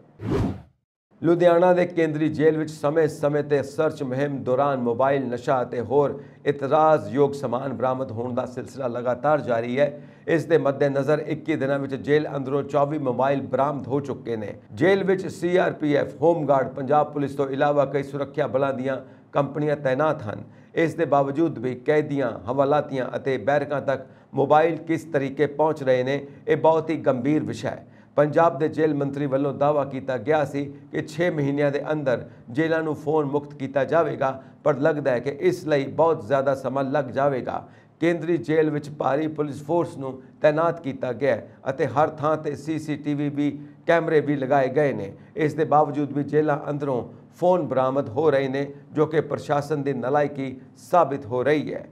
ਲੁਧਿਆਣਾ ਦੇ ਕੇਂਦਰੀ ਜੇਲ੍ਹ ਵਿੱਚ ਸਮੇਂ-ਸਮੇਂ ਤੇ ਸਰਚ ਮਹਿਮ ਦੌਰਾਨ ਮੋਬਾਈਲ ਨਸ਼ਾ ਅਤੇ ਹੋਰ ਇਤਰਾਜ਼ਯੋਗ ਸਮਾਨ ਬਰਾਮਦ ਹੋਣ ਦਾ ਸਿਲਸਿਲਾ ਲਗਾਤਾਰ ਜਾਰੀ ਹੈ ਇਸ ਦੇ ਮੱਦੇਨਜ਼ਰ 21 ਦਿਨਾਂ ਵਿੱਚ ਜੇਲ੍ਹ ਅੰਦਰੋਂ 24 ਮੋਬਾਈਲ ਬਰਾਮਦ ਹੋ ਚੁੱਕੇ ਨੇ ਜੇਲ੍ਹ ਵਿੱਚ ਸੀਆਰਪੀਐਫ ਹੋਮਗਾਰਡ ਪੰਜਾਬ ਪੁਲਿਸ ਤੋਂ ਇਲਾਵਾ ਕਈ ਸੁਰੱਖਿਆ ਬਲਾਂ ਦੀਆਂ ਕੰਪਨੀਆਂ ਤਾਇਨਾਤ ਹਨ ਇਸ ਦੇ ਬਾਵਜੂਦ ਵੀ ਕੈਦੀਆਂ ਹਵਾਲਾਤੀਆਂ ਅਤੇ ਬੈਰਕਾਂ ਤੱਕ ਮੋਬਾਈਲ ਕਿਸ ਤਰੀਕੇ ਪਹੁੰਚ ਰਹੇ ਨੇ ਇਹ ਬਹੁਤ ਹੀ ਗੰਭੀਰ ਵਿਸ਼ਾ ਹੈ ਪੰਜਾਬ ਦੇ ਜੇਲ੍ਹ ਮੰਤਰੀ ਵੱਲੋਂ ਦਾਅਵਾ ਕੀਤਾ ਗਿਆ ਸੀ ਕਿ 6 ਮਹੀਨਿਆਂ ਦੇ ਅੰਦਰ ਜੇਲ੍ਹਾਂ ਨੂੰ ਫੋਨ ਮੁਕਤ ਕੀਤਾ ਜਾਵੇਗਾ ਪਰ ਲੱਗਦਾ ਹੈ ਕਿ ਇਸ ਲਈ ਬਹੁਤ ਜ਼ਿਆਦਾ ਸਮਾਂ ਲੱਗ ਜਾਵੇਗਾ ਕੇਂਦਰੀ ਜੇਲ੍ਹ ਵਿੱਚ ਭਾਰੀ ਪੁਲਿਸ ਫੋਰਸ ਨੂੰ ਤਾਇਨਾਤ ਕੀਤਾ ਗਿਆ ਅਤੇ ਹਰ ਥਾਂ ਤੇ ਸੀਸੀਟੀਵੀ ਵੀ ਕੈਮਰੇ ਵੀ ਲਗਾਏ ਗਏ ਨੇ ਇਸ ਦੇ ਬਾਵਜੂਦ ਵੀ ਜੇਲ੍ਹਾਂ ਅੰਦਰੋਂ ਫੋਨ ਬਰਾਮਦ ਹੋ ਰਹੇ ਨੇ ਜੋ ਕਿ ਪ੍ਰਸ਼ਾਸਨ ਦੀ ਨਲਾਇਕੀ ਸਾਬਤ ਹੋ ਰਹੀ ਹੈ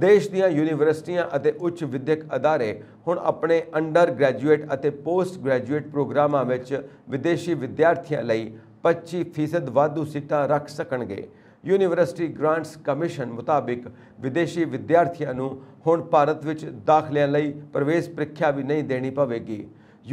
ਦੇਸ਼ ਦੀਆਂ ਯੂਨੀਵਰਸਿਟੀਆਂ ਅਤੇ ਉੱਚ ਵਿਦਿਅਕ ਅਦਾਰੇ ਹੁਣ ਆਪਣੇ ਅੰਡਰ ਗ੍ਰੈਜੂਏਟ ਅਤੇ ਪੋਸਟ ਗ੍ਰੈਜੂਏਟ ਪ੍ਰੋਗਰਾਮਾਂ ਵਿੱਚ ਵਿਦੇਸ਼ੀ ਵਿਦਿਆਰਥੀਆਂ ਲਈ 25% ਵਾਧੂ ਸੀਟਾਂ ਰੱਖ ਸਕਣਗੇ ਯੂਨੀਵਰਸਿਟੀ ਗ੍ਰਾਂਟਸ ਕਮਿਸ਼ਨ ਮੁਤਾਬਿਕ ਵਿਦੇਸ਼ੀ ਵਿਦਿਆਰਥੀਆਂ ਨੂੰ ਹੁਣ ਭਾਰਤ ਵਿੱਚ ਦਾਖਲਿਆਂ ਲਈ ਪ੍ਰਵੇਸ਼ ਪ੍ਰੀਖਿਆ ਵੀ ਨਹੀਂ ਦੇਣੀ ਪਵੇਗੀ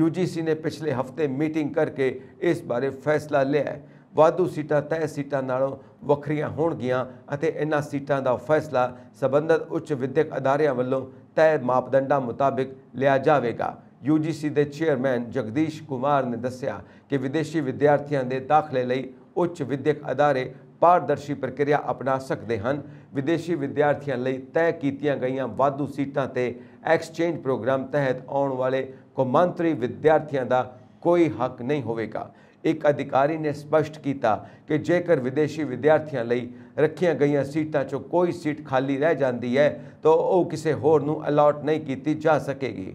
UGC ਨੇ ਪਿਛਲੇ ਹਫਤੇ ਮੀਟਿੰਗ ਕਰਕੇ ਇਸ ਬਾਰੇ ਫੈਸਲਾ ਲਿਆ ਵਾਧੂ ਸੀਟਾਂ ਤੈਅ ਸੀਟਾਂ ਨਾਲੋਂ ਵੱਖਰੀਆਂ ਹੋਣਗੀਆਂ ਅਤੇ ਇਹਨਾਂ ਸੀਟਾਂ ਦਾ ਫੈਸਲਾ ਸਬੰਧਤ ਉੱਚ ਵਿਦਿਅਕ ਅਦਾਰਿਆਂ ਵੱਲੋਂ ਤੈਅ ਮਾਪਦੰਡਾਂ ਮੁਤਾਬਕ ਲਿਆ ਜਾਵੇਗਾ ਯੂਜੀਸੀ ਦੇ ਚੇਅਰਮੈਨ ਜਗਦੀਸ਼ ਕੁਮਾਰ ਨੇ ਦੱਸਿਆ ਕਿ ਵਿਦੇਸ਼ੀ ਵਿਦਿਆਰਥੀਆਂ ਦੇ ਦਾਖਲੇ ਲਈ ਉੱਚ ਵਿਦਿਅਕ ਅਦਾਰੇ ਪਾਰਦਰਸ਼ੀ ਪ੍ਰਕਿਰਿਆ ਅਪਣਾ ਸਕਦੇ ਹਨ ਵਿਦੇਸ਼ੀ ਵਿਦਿਆਰਥੀਆਂ ਲਈ ਤੈਅ ਕੀਤੀਆਂ ਗਈਆਂ ਵਾਧੂ ਸੀਟਾਂ ਤੇ ਐਕਸਚੇਂਜ ਪ੍ਰੋਗਰਾਮ ਤਹਿਤ ਆਉਣ ਵਾਲੇ ਕੋਮੰਤਰੀ ਵਿਦਿਆਰਥੀਆਂ ਦਾ ਕੋਈ ਹੱਕ ਨਹੀਂ ਹੋਵੇਗਾ ਇੱਕ ਅਧਿਕਾਰੀ ਨੇ ਸਪਸ਼ਟ ਕੀਤਾ ਕਿ ਜੇਕਰ ਵਿਦੇਸ਼ੀ ਵਿਦਿਆਰਥੀਆਂ ਲਈ ਰੱਖੀਆਂ ਗਈਆਂ ਸੀਟਾਂ 'ਚੋਂ ਕੋਈ ਸੀਟ ਖਾਲੀ ਰਹਿ ਜਾਂਦੀ ਹੈ ਤਾਂ ਉਹ ਕਿਸੇ ਹੋਰ ਨੂੰ ਅਲਾਟ ਨਹੀਂ ਕੀਤੀ ਜਾ ਸਕੇਗੀ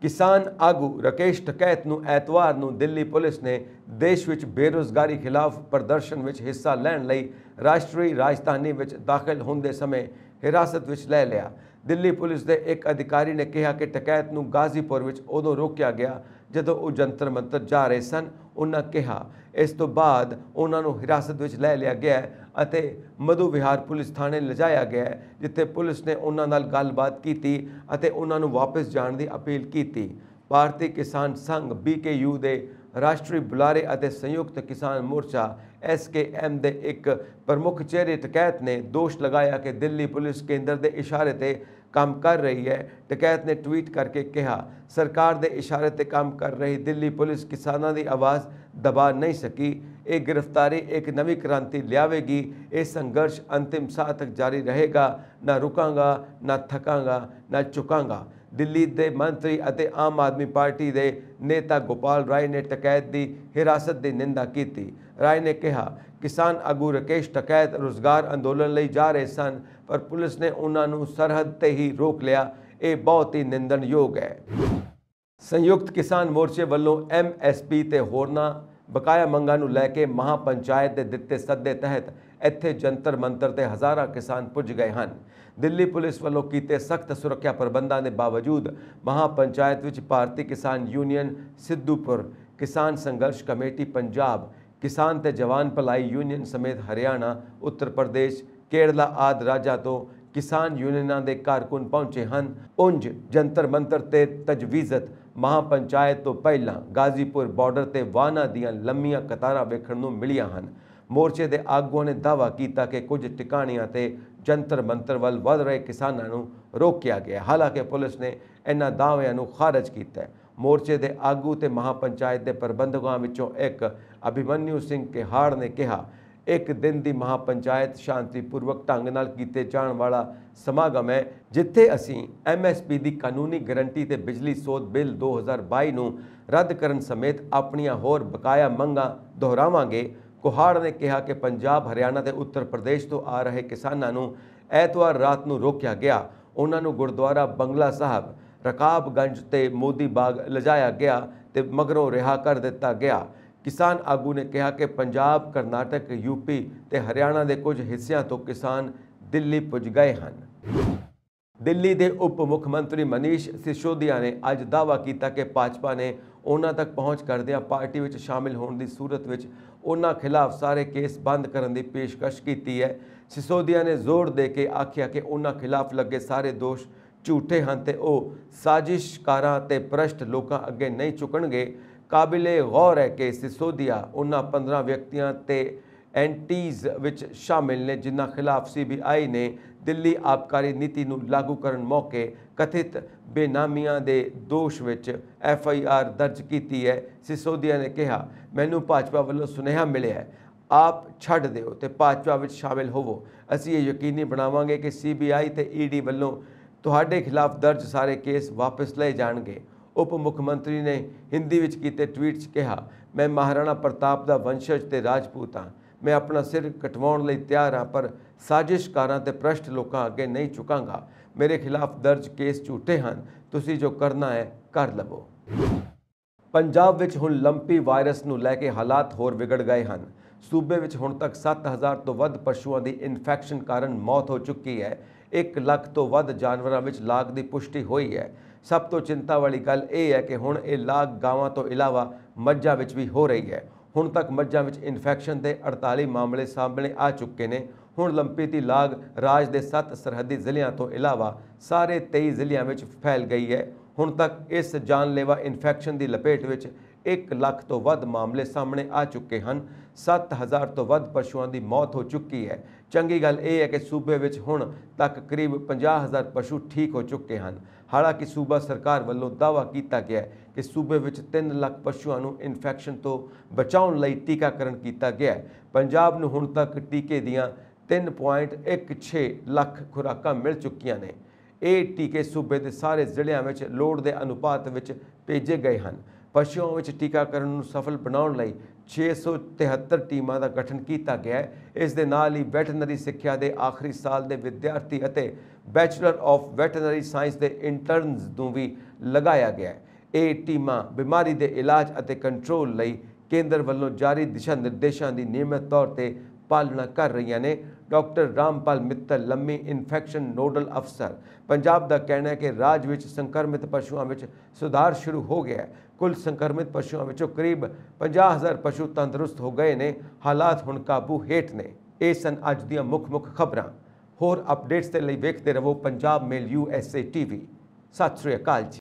ਕਿਸਾਨ ਆਗੂ ਰਕੇਸ਼ ਟਕੈਤ ਨੂੰ ਐਤਵਾਰ ਨੂੰ ਦਿੱਲੀ ਪੁਲਿਸ ਨੇ ਦੇਸ਼ ਵਿੱਚ ਬੇਰੋਜ਼ਗਾਰੀ ਖਿਲਾਫ ਪ੍ਰਦਰਸ਼ਨ ਵਿੱਚ ਹਿੱਸਾ ਲੈਣ ਲਈ ਰਾਸ਼ਟਰੀ ਰਾਜਧਾਨੀ ਵਿੱਚ ਦਾਖਲ ਹੁੰਦੇ ਸਮੇਂ ਹਿਰਾਸਤ ਵਿੱਚ ਲੈ ਲਿਆ ਦਿੱਲੀ ਪੁਲਿਸ ਦੇ ਇੱਕ ਅਧਿਕਾਰੀ ਨੇ ਕਿਹਾ ਕਿ ਟਕੈਤ ਨੂੰ ਗਾਜ਼ੀਪੁਰ ਵਿੱਚ ਉਦੋਂ ਰੋਕਿਆ ਗਿਆ ਜਦੋਂ ਉਹ ਜੰਤਰ ਮੰਤਰ ਜਾ ਰਹੇ ਸਨ ਉਹਨਾਂ ਕਿਹਾ ਇਸ ਤੋਂ ਬਾਅਦ ਉਹਨਾਂ ਨੂੰ ਹਿਰਾਸਤ ਵਿੱਚ ਲੈ ਲਿਆ ਗਿਆ ਅਤੇ ਮਧੂ ਵਿਹਾਰ ਪੁਲਿਸ ਥਾਣੇ ਲਿਜਾਇਆ ਗਿਆ ਜਿੱਥੇ ਪੁਲਿਸ ਨੇ ਉਹਨਾਂ ਨਾਲ ਗੱਲਬਾਤ ਕੀਤੀ ਅਤੇ ਉਹਨਾਂ ਨੂੰ ਵਾਪਸ ਜਾਣ ਦੀ ਅਪੀਲ ਕੀਤੀ ਭਾਰਤੀ ਕਿਸਾਨ ਸੰਘ ਬੀਕੇਯੂ ਦੇ ਰਾਸ਼ਟਰੀ ਬੁਲਾਰੇ ਅਤੇ ਸੰਯੁਕਤ ਕਿਸਾਨ ਮੋਰਚਾ ਐਸਕੇਐਮ ਦੇ ਇੱਕ ਪ੍ਰਮੁੱਖ ਚਿਹਰੇ ਟਕੈਤ ਨੇ ਦੋਸ਼ ਲਗਾਇਆ ਕਿ ਦਿੱਲੀ ਪੁਲਿਸ ਕੇਂਦਰ ਦੇ ਇਸ਼ਾਰੇ ਤੇ ਕੰਮ ਕਰ ਰਹੀ ਹੈ ਟਕੈਤ ਨੇ ਟਵੀਟ ਕਰਕੇ ਕਿਹਾ ਸਰਕਾਰ ਦੇ ਇਸ਼ਾਰੇ ਤੇ ਕੰਮ ਕਰ ਰਹੀ ਦਿੱਲੀ ਪੁਲਿਸ ਕਿਸਾਨਾਂ ਦੀ ਆਵਾਜ਼ ਦਬਾ ਨਹੀਂ ਸਕੀ ਇਹ ਗ੍ਰਿਫਤਾਰੀ ਇੱਕ ਨਵੀਂ ਕ੍ਰਾਂਤੀ ਲਿਆਵੇਗੀ ਇਹ ਸੰਘਰਸ਼ ਅੰਤਿਮ ਸਾਹ ਤੱਕ ਜਾਰੀ ਰਹੇਗਾ ਨਾ ਰੁਕਾਂਗਾ ਨਾ ਥਕਾਂਗਾ ਨਾ ਝੁਕਾਂਗਾ ਦਿੱਲੀ ਦੇ ਮੰਤਰੀ ਅਤੇ ਆਮ ਆਦਮੀ ਪਾਰਟੀ ਦੇ ਨੇਤਾ ਗੋਪਾਲ ਰਾਏ ਨੇ ਟਕੈਤ ਦੀ ਹਿਰਾਸਤ ਦੀ ਨਿੰਦਾ ਕੀਤੀ ਰਾਏ ਨੇ ਕਿਹਾ ਕਿਸਾਨ ਅਗੂ ਰਕੇਸ਼ ਟਕੈਤ ਰੋਜ਼ਗਾਰ ਅੰਦੋਲਨ ਲਈ ਜਾ ਰਹੇ ਸਨ ਪਰ ਪੁਲਿਸ ਨੇ ਉਹਨਾਂ ਨੂੰ ਸਰਹੱਦ ਤੇ ਹੀ ਰੋਕ ਲਿਆ ਇਹ ਬਹੁਤ ਹੀ ਨਿੰਦਣਯੋਗ ਹੈ ਸੰਯੁਕਤ ਕਿਸਾਨ ਮੋਰਚੇ ਵੱਲੋਂ ਐਮਐਸਪੀ ਤੇ ਹੋਰਨਾ ਬਕਾਇਆ ਮੰਗਾਂ ਨੂੰ ਲੈ ਕੇ ਮਹਾਪੰਚਾਇਤ ਦੇ ਦਿੱਤੇ ਸੱਦੇ ਤਹਿਤ ਇੱਥੇ ਜੰਤਰ ਮੰਤਰ ਤੇ ਹਜ਼ਾਰਾਂ ਕਿਸਾਨ ਪੁੱਜ ਗਏ ਹਨ ਦਿੱਲੀ ਪੁਲਿਸ ਵੱਲੋਂ ਕੀਤੇ ਸਖਤ ਸੁਰੱਖਿਆ ਪ੍ਰਬੰਧਾਂ ਦੇ ਬਾਵਜੂਦ ਮਹਾ ਪੰਚਾਇਤ ਵਿੱਚ ਭਾਰਤੀ ਕਿਸਾਨ ਯੂਨੀਅਨ ਸਿੱਧੂਪੁਰ ਕਿਸਾਨ ਸੰਘਰਸ਼ ਕਮੇਟੀ ਪੰਜਾਬ ਕਿਸਾਨ ਤੇ ਜਵਾਨ ਭਲਾਈ ਯੂਨੀਅਨ ਸਮੇਤ ਹਰਿਆਣਾ ਉੱਤਰ ਪ੍ਰਦੇਸ਼ ਕੇਰਲਾ ਆਦ ਰਾਜਾਂ ਤੋਂ ਕਿਸਾਨ ਯੂਨੀਅਨਾਂ ਦੇ ਕਾਰਕੁਨ ਪਹੁੰਚੇ ਹਨ ਉੰਜ ਜੰਤਰ ਮੰਤਰ ਤੇ ਤਜਵੀਜ਼ਤ ਮਹਾ ਪੰਚਾਇਤ ਤੋਂ ਪਹਿਲਾਂ ਗਾਜ਼ੀਪੁਰ ਬਾਰਡਰ ਤੇ ਵਾਹਨਾਂ ਦੀਆਂ ਲੰਮੀਆਂ ਕਤਾਰਾਂ ਵੇਖਣ ਨੂੰ ਮਿਲੀਆਂ ਹਨ ਮੋਰਚੇ ਦੇ ਆਗੂਆਂ ਨੇ ਦਾਵਾ ਕੀਤਾ ਕਿ ਕੁਝ ਟਿਕਾਣੀਆਂ ਤੇ ਜੰਤਰ ਮੰਤਰ ਵੱਲ ਵਧ ਰਹੇ ਕਿਸਾਨਾਂ ਨੂੰ ਰੋਕਿਆ ਗਿਆ ਹਾਲਾਂਕਿ ਪੁਲਿਸ ਨੇ ਇਹਨਾਂ ਦਾਅਵਿਆਂ ਨੂੰ ਖਾਰਜ ਕੀਤਾ ਮੋਰਚੇ ਦੇ ਆਗੂ ਤੇ ਮਹਾਪੰਚਾਇਤ ਦੇ ਪ੍ਰਬੰਧਕਾਂ ਵਿੱਚੋਂ ਇੱਕ ਅਭਿਮਨਿਊ ਸਿੰਘ ਕਿਹਾੜ ਨੇ ਕਿਹਾ ਇੱਕ ਦਿਨ ਦੀ ਮਹਾਪੰਚਾਇਤ ਸ਼ਾਂਤੀਪੂਰਵਕ ਢੰਗ ਨਾਲ ਕੀਤੇ ਜਾਣ ਵਾਲਾ ਸਮਾਗਮ ਹੈ ਜਿੱਥੇ ਅਸੀਂ ਐਮਐਸਪੀ ਦੀ ਕਾਨੂੰਨੀ ਗਾਰੰਟੀ ਤੇ ਬਿਜਲੀ ਸੋਧ ਬਿੱਲ 2022 ਨੂੰ ਰੱਦ ਕਰਨ ਸਮੇਤ ਆਪਣੀਆਂ ਹੋਰ ਬਕਾਇਆ ਮੰਗਾਂ ਦੁਹਰਾਵਾਂਗੇ ਕੋਹਾੜ ਨੇ ਕਿਹਾ ਕਿ ਪੰਜਾਬ ਹਰਿਆਣਾ ਤੇ ਉੱਤਰ ਪ੍ਰਦੇਸ਼ ਤੋਂ ਆ ਰਹੇ ਕਿਸਾਨਾਂ ਨੂੰ ਐਤਵਾਰ ਰਾਤ ਨੂੰ ਰੋਕਿਆ ਗਿਆ ਉਹਨਾਂ ਨੂੰ ਗੁਰਦੁਆਰਾ ਬੰਗਲਾ ਸਾਹਿਬ ਰਕਾਬਗੰਜ ਤੇ ਮੋਦੀ ਬਾਗ ਲਜਾਇਆ ਗਿਆ ਤੇ ਮਗਰੋਂ ਰਿਹਾ ਕਰ ਦਿੱਤਾ ਗਿਆ ਕਿਸਾਨ ਆਗੂ ਨੇ ਕਿਹਾ ਕਿ ਪੰਜਾਬ ਕਰਨਾਟਕ ਯੂਪੀ ਤੇ ਹਰਿਆਣਾ ਦੇ ਕੁਝ ਹਿੱਸਿਆਂ ਤੋਂ ਕਿਸਾਨ ਦਿੱਲੀ ਪੁੱਜ ਗਏ ਹਨ ਦਿੱਲੀ ਦੇ ਉਪ ਮੁੱਖ ਮੰਤਰੀ ਮਨੀਸ਼ ਸਿਸੋਦੀਆ ਨੇ ਅੱਜ ਦਾਅਵਾ ਕੀਤਾ ਕਿ ਭਾਜਪਾ ਨੇ ਉਹਨਾਂ ਤੱਕ ਪਹੁੰਚ ਕਰਦਿਆਂ ਪਾਰਟੀ ਵਿੱਚ ਸ਼ਾਮਿਲ ਹੋਣ ਦੀ ਸੂਰਤ ਵਿੱਚ ਉਹਨਾਂ ਖਿਲਾਫ ਸਾਰੇ ਕੇਸ ਬੰਦ ਕਰਨ ਦੀ ਪੇਸ਼ਕਸ਼ ਕੀਤੀ ਹੈ ਸਿਸੋਦੀਆ ਨੇ ਜ਼ੋਰ ਦੇ ਕੇ ਆਖਿਆ ਕਿ ਉਹਨਾਂ ਖਿਲਾਫ ਲੱਗੇ ਸਾਰੇ ਦੋਸ਼ ਝੂਠੇ ਹਨ ਤੇ ਉਹ ਸਾਜ਼ਿਸ਼ਕਾਰਾਂ ਤੇ ਪ੍ਰਸ਼ਟ ਲੋਕਾਂ ਅੱਗੇ ਨਹੀਂ ਚੁਕਣਗੇ ਕਾਬਿਲੇ ਗੌਰ ਹੈ ਕਿ ਸਿਸੋਦੀਆ ਉਹਨਾਂ 15 ਵਿਅਕਤੀਆਂ ਤੇ ਐਂਟੀਜ਼ ਵਿੱਚ ਸ਼ਾਮਿਲ ਨੇ ਜਿਨ੍ਹਾਂ ਖਿਲਾਫ ਸੀਬੀਆਈ ਨੇ ਦਿੱਲੀ ਆਪਕਾਰੀ ਨੀਤੀ ਨੂੰ ਲਾਗੂ ਕਰਨ ਮੌਕੇ ਕਥਿਤ ਬੇਨਾਮੀਆਂ ਦੇ ਦੋਸ਼ ਵਿੱਚ ਐਫ ਆਈ ਆਰ ਦਰਜ ਕੀਤੀ ਹੈ ਸਿਸੋਦੀਆ ਨੇ ਕਿਹਾ ਮੈਨੂੰ ਭਾਜਪਾ ਵੱਲੋਂ ਸੁਨੇਹਾ ਮਿਲਿਆ ਹੈ ਆਪ ਛੱਡ ਦਿਓ ਤੇ ਭਾਜਪਾ ਵਿੱਚ ਸ਼ਾਮਿਲ ਹੋਵੋ ਅਸੀਂ ਇਹ ਯਕੀਨੀ ਬਣਾਵਾਂਗੇ ਕਿ ਸੀਬੀਆਈ ਤੇ ਈਡੀ ਵੱਲੋਂ ਤੁਹਾਡੇ ਖਿਲਾਫ ਦਰਜ ਸਾਰੇ ਕੇਸ ਵਾਪਸ ਲਏ ਜਾਣਗੇ ਉਪ ਮੁੱਖ ਮੰਤਰੀ ਨੇ ਹਿੰਦੀ ਵਿੱਚ ਕੀਤੇ ਟਵੀਟ 'ਚ ਕਿਹਾ ਮੈਂ ਮਹਾਰਾਣਾ ਪ੍ਰਤਾਪ ਦਾ ਵੰਸ਼ਜ ਤੇ ਰਾਜਪੂਤ ਹਾਂ ਮੈਂ ਆਪਣਾ ਸਿਰ ਕਟਵਾਉਣ ਲਈ ਤਿਆਰ ਹਾਂ ਪਰ ਸਾਜ਼ਿਸ਼ਕਾਰਾਂ ਤੇ ਪ੍ਰਸ਼ਟ ਲੋਕਾਂ ਅੱਗੇ ਨਹੀਂ ਝੁਕਾਂਗਾ ਮੇਰੇ ਖਿਲਾਫ ਦਰਜ ਕੇਸ ਝੂਠੇ ਹਨ ਤੁਸੀਂ ਜੋ ਕਰਨਾ ਹੈ ਕਰ ਲਵੋ ਪੰਜਾਬ ਵਿੱਚ ਹੁਣ ਲੰਪੀ ਵਾਇਰਸ ਨੂੰ ਲੈ ਕੇ ਹਾਲਾਤ ਹੋਰ ਵਿਗੜ ਗਏ ਹਨ ਸੂਬੇ ਵਿੱਚ ਹੁਣ ਤੱਕ 7000 ਤੋਂ ਵੱਧ ਪਸ਼ੂਆਂ ਦੀ ਇਨਫੈਕਸ਼ਨ ਕਾਰਨ ਮੌਤ ਹੋ ਚੁੱਕੀ ਹੈ 1 ਲੱਖ ਤੋਂ ਵੱਧ ਜਾਨਵਰਾਂ ਵਿੱਚ ਲਾਗ ਦੀ ਪੁਸ਼ਟੀ ਹੋਈ ਹੈ ਸਭ ਤੋਂ ਚਿੰਤਾ ਵਾਲੀ ਗੱਲ ਇਹ ਹੈ ਕਿ ਹੁਣ ਇਹ ਲਾਗ ਗਾਵਾਂ ਤੋਂ ਇਲਾਵਾ ਮੱਝਾਂ ਵਿੱਚ ਵੀ ਹੋ ਰਹੀ ਹੈ ਹੁਣ ਤੱਕ ਮੱਝਾਂ ਵਿੱਚ ਇਨਫੈਕਸ਼ਨ ਦੇ 48 ਮਾਮਲੇ ਸਾਹਮਣੇ ਆ ਚੁੱਕੇ ਨੇ ਹੁਣ ਲੰਪੀ ਦੀ ਲਾਗ ਰਾਜ ਦੇ 7 ਸਰਹੱਦੀ ਜ਼ਿਲ੍ਹਿਆਂ ਤੋਂ ਇਲਾਵਾ ਸਾਰੇ 23 ਜ਼ਿਲ੍ਹਿਆਂ ਵਿੱਚ ਫੈਲ ਗਈ ਹੈ ਹੁਣ ਤੱਕ ਇਸ ਜਾਨਲੇਵਾ ਇਨਫੈਕਸ਼ਨ ਦੀ ਲਪੇਟ ਵਿੱਚ 1 ਲੱਖ ਤੋਂ ਵੱਧ ਮਾਮਲੇ ਸਾਹਮਣੇ ਆ ਚੁੱਕੇ ਹਨ 7000 ਤੋਂ ਵੱਧ ਪਸ਼ੂਆਂ ਦੀ ਮੌਤ ਹੋ ਚੁੱਕੀ ਹੈ ਚੰਗੀ ਗੱਲ ਇਹ ਹੈ ਕਿ ਸੂਬੇ ਵਿੱਚ ਹੁਣ ਤੱਕ ਕਰੀਬ 50000 ਪਸ਼ੂ ਠੀਕ ਹੋ ਚੁੱਕੇ ਹਨ ਹਾਲਾਂਕਿ ਸੂਬਾ ਸਰਕਾਰ ਵੱਲੋਂ ਦਾਅਵਾ ਕੀਤਾ ਗਿਆ ਕਿ ਸੂਬੇ ਵਿੱਚ 3 ਲੱਖ ਪਸ਼ੂਆਂ ਨੂੰ ਇਨਫੈਕਸ਼ਨ ਤੋਂ ਬਚਾਉਣ ਲਈ ਟੀਕਾਕਰਨ ਕੀਤਾ ਗਿਆ ਪੰਜਾਬ ਨੂੰ ਹੁਣ ਤੱਕ ਟੀਕੇ ਦੀਆਂ 3.16 ਲੱਖ ਖੁਰਾਕਾਂ ਮਿਲ ਚੁੱਕੀਆਂ ਨੇ ਇਹ ਟੀਕੇ ਸੂਬੇ ਦੇ ਸਾਰੇ ਜ਼ਿਲ੍ਹਿਆਂ ਵਿੱਚ ਲੋੜ ਦੇ ਅਨੁਪਾਤ ਵਿੱਚ ਭੇਜੇ ਗਏ ਹਨ ਪਸ਼ੂਆਂ ਵਿੱਚ ਟੀਕਾਕਰਨ ਨੂੰ ਸਫਲ ਬਣਾਉਣ ਲਈ 673 ਟੀਮਾਂ ਦਾ ਗਠਨ ਕੀਤਾ ਗਿਆ ਹੈ ਇਸ ਦੇ ਨਾਲ ਹੀ ਵੈਟਰਨਰੀ ਸਿੱਖਿਆ ਦੇ ਆਖਰੀ ਸਾਲ ਦੇ ਵਿਦਿਆਰਥੀ ਅਤੇ ਬੈਚਲਰ ਆਫ ਵੈਟਰਨਰੀ ਸਾਇੰਸ ਦੇ ਇੰਟਰਨਸ ਨੂੰ ਵੀ ਲਗਾਇਆ ਗਿਆ ਹੈ ਇਹ ਟੀਮਾਂ ਬਿਮਾਰੀ ਦੇ ਇਲਾਜ ਅਤੇ ਕੰਟਰੋਲ ਲਈ ਕੇਂਦਰ ਵੱਲੋਂ ਜਾਰੀ ਦਿਸ਼ਾ ਨਿਰਦੇਸ਼ਾਂ ਦੀ ਨਿਯਮਤ ਤੌਰ ਤੇ ਪਾਲਣਾ ਕਰ ਰਹੀਆਂ ਨੇ ਡਾਕਟਰ ਰਾਮਪਾਲ ਮਿੱਤਲ ਲੰਮੀ ਇਨਫੈਕਸ਼ਨ ਨੋਡਲ ਅਫਸਰ ਪੰਜਾਬ ਦਾ ਕਹਿਣਾ ਹੈ ਕਿ ਰਾਜ ਵਿੱਚ ਸੰਕਰਮਿਤ ਪਸ਼ੂਆਂ ਵਿੱਚ ਸੁਧਾਰ ਸ਼ੁਰੂ ਹੋ ਗਿਆ ਹੈ ਕੁੱਲ ਸੰਕਰਮਿਤ ਪਸ਼ੂਆਂ ਵਿੱਚੋਂ ਕਰੀਬ 50000 ਪਸ਼ੂ ਤੰਦਰੁਸਤ ਹੋ ਗਏ ਨੇ ਹਾਲਾਤ ਹੁਣ ਕਾਬੂ ਹੇਠ ਨੇ ਇਹ ਸਨ ਅੱਜ ਦੀਆਂ ਮੁੱਖ-ਮੁੱਖ ਖਬਰਾਂ ਹੋਰ ਅਪਡੇਟਸ ਦੇ ਲਈ ਵੇਖਦੇ ਰਹੋ ਪੰਜਾਬ ਮੇਲ ਯੂਐਸਏ ਟੀਵੀ ਸਤਿ ਸ੍ਰੀ ਅਕਾਲ